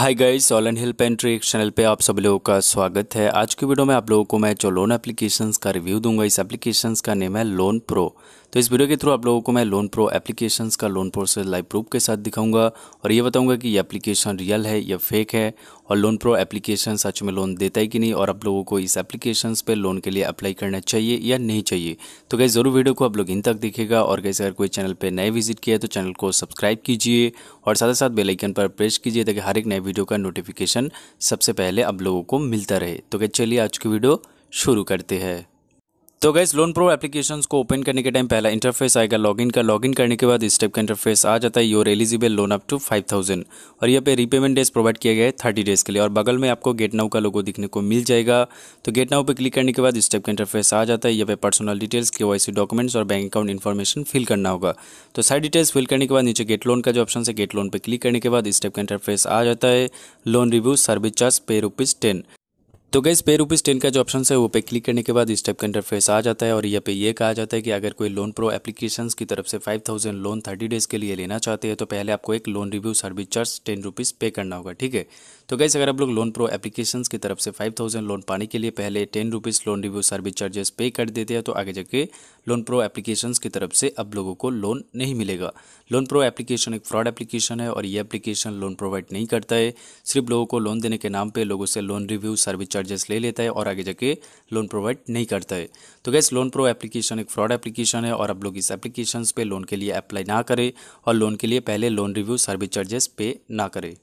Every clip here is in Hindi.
hi guys and hill pantry channel पे आप सब लोगों का स्वागत है आज की वीडियो में आप लोगों को मैं जो लोन एप्लीकेशंस का रिव्यू दूंगा इस एप्लीकेशंस का नेम है लोन प्रो तो इस वीडियो के थ्रू आप लोगों को मैं लोन प्रो एप्लीकेशंस का लोन प्रोसेस लाइव प्रूफ के साथ दिखाऊंगा और ये बताऊंगा कि ये एप्लीकेशन रियल है या फेक है और लोन प्रो एप्लीकेशन सच में लोन देता है कि नहीं और आप लोगों को इस एप्लीकेशन पर लोन के लिए अप्लाई करना चाहिए या नहीं चाहिए तो कैसे ज़रूर वीडियो को आप लोग इन तक देखेगा और कैसे अगर कोई चैनल पर नए विजिट किया है तो चैनल को सब्सक्राइब कीजिए और साथ ही साथ बेलाइकन पर प्रेस कीजिए ताकि हर एक नए वीडियो का नोटिफिकेशन सबसे पहले आप लोगों को मिलता रहे तो क्या चलिए आज की वीडियो शुरू करते हैं तो गैस लोन प्रो एप्लीकेशन को ओपन करने के टाइम पहला इंटरफेस आएगा लॉगिन का लॉगिन करने के बाद इस टाइप का इंटरफेस आ जाता है your eligible loan up to five thousand और यहाँ पे रीपेमेंट डेज प्रोवाइड किया गया है थर्टी डेज के लिए और बगल में आपको गेट नाउ का लोगो दिखने को मिल जाएगा तो गेट नाउ पे क्लिक करने के बाद इस टाइप का इंटरफेस आ जाता है यहाँ पे पर्सनल डिटेल्स के डॉक्यूमेंट्स और बैंक अकाउंट इन्फॉर्मेशन फिल करना होगा तो सारी डिटेल्स फिल करने के बाद नीचे गेट लोन का जो ऑप्शन है गेट लोन पर क्लिक करने के बाद इस टाइप का इंटरफेस आ जाता है loan review service charge pay rupees ten तो गैस पे रुपीज़ टेन का जो ऑप्शन है वो पे क्लिक करने के बाद इस टाइप का इंटरफेस आ जाता है और यहाँ पे ये कहा जाता है कि अगर कोई लोन प्रो एप्लीकेशन की तरफ से five thousand loan thirty days के लिए लेना चाहते हैं तो पहले आपको एक loan review service charge ten rupees pay करना होगा ठीक है तो गैस अगर आप लोग लोन प्रो एप्लीकेशन की तरफ से फाइव थाउजेंड लोन पाने के लिए पहले ten rupees loan review service charges pay कर देते हैं तो आगे जाके लोन प्रो एप्लीकेशन की तरफ से अब लोगों को लोन नहीं मिलेगा लोन प्रो एप्लीकेशन एक फ्रॉड एप्लीकेशन है और ये एप्लीकेशन लोन प्रोवाइड नहीं करता है सिर्फ लोगों को लोन देने के नाम पर लोगों से लोन रिव्यू सर्विस चार्जेस ले लेता है और आगे जाके लोन प्रोवाइड नहीं करता है तो गैस लोन प्रो एप्लीकेशन एक फ्रॉड एप्लीकेशन है और आप लोग इस एप्लीकेशन पे लोन के लिए अप्लाई ना करें और लोन के लिए पहले लोन रिव्यू सर्विस चार्जेस पे ना करें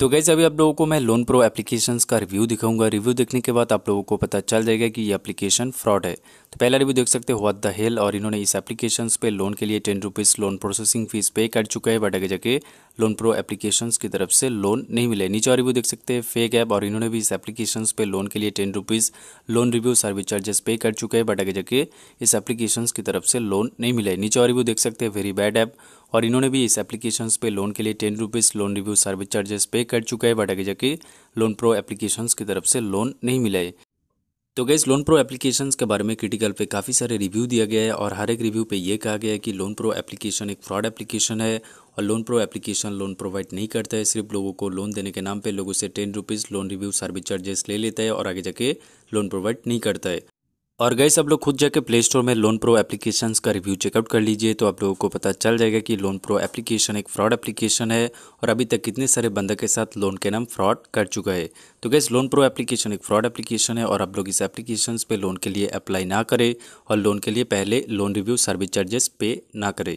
तो गैस अभी आप लोगों को मैं लोन प्रो एप्लीकेशंस का रिव्यू दिखाऊंगा रिव्यू देखने के बाद आप लोगों को पता चल जाएगा कि ये एप्लीकेशन फ्रॉड है तो पहला रिव्यू देख सकते हो वाट द हेल और इन्होंने इस एप्लीकेशंस पे लोन के लिए ten rupees loan processing fees pay कर चुका है बट आगे जाके लोन प्रो एप्लीकेशन की तरफ से लोन नहीं मिले नीचे और रिव्यू देख सकते हैं फेक ऐप और इन्होंने भी इस एप्लीकेशन पे लोन के लिए ten rupees loan review service charges pay कर चुका है बट आगे जाके इस एप्लीकेशन की तरफ से लोन नहीं मिले नीचे और रिव्यू देख सकते हैं वेरी बैड ऐप और इन्होंने भी इस एप्लीकेशन पे लोन के लिए ten rupees loan review service charges pay कर चुका है बट आगे जाके लोन प्रो एप्लीकेशन की तरफ से लोन नहीं मिला है तो गैस लोन प्रो एप्लीकेशन के बारे में क्रिटिकल पे काफ़ी सारे रिव्यू दिया गया है और हर एक रिव्यू पे ये कहा गया है कि लोन प्रो एप्लीकेशन एक फ्रॉड एप्लीकेशन है और Loan pro application loan provide नहीं करता है सिर्फ लोगों को लोन देने के नाम पे लोगों से ten rupees loan review service charges ले लेता है और आगे जाके लोन प्रोवाइड नहीं करता है और गई सब लोग खुद जाके प्ले स्टोर में लोन प्रो एप्लीकेशन का रिव्यू चेकआउट कर लीजिए तो आप लोगों को पता चल जाएगा कि लोन प्रो एप्लीकेशन एक फ्रॉड एप्लीकेशन है और अभी तक कितने सारे बंदे के साथ लोन के नाम फ्रॉड कर चुका है तो गैस लोन प्रो एप्लीकेशन एक फ्रॉड एप्लीकेशन है और आप लोग इस एप्लीकेशन पे लोन के लिए अप्लाई ना करें और लोन के लिए पहले लोन रिव्यू सर्विस चार्जेस पे ना करें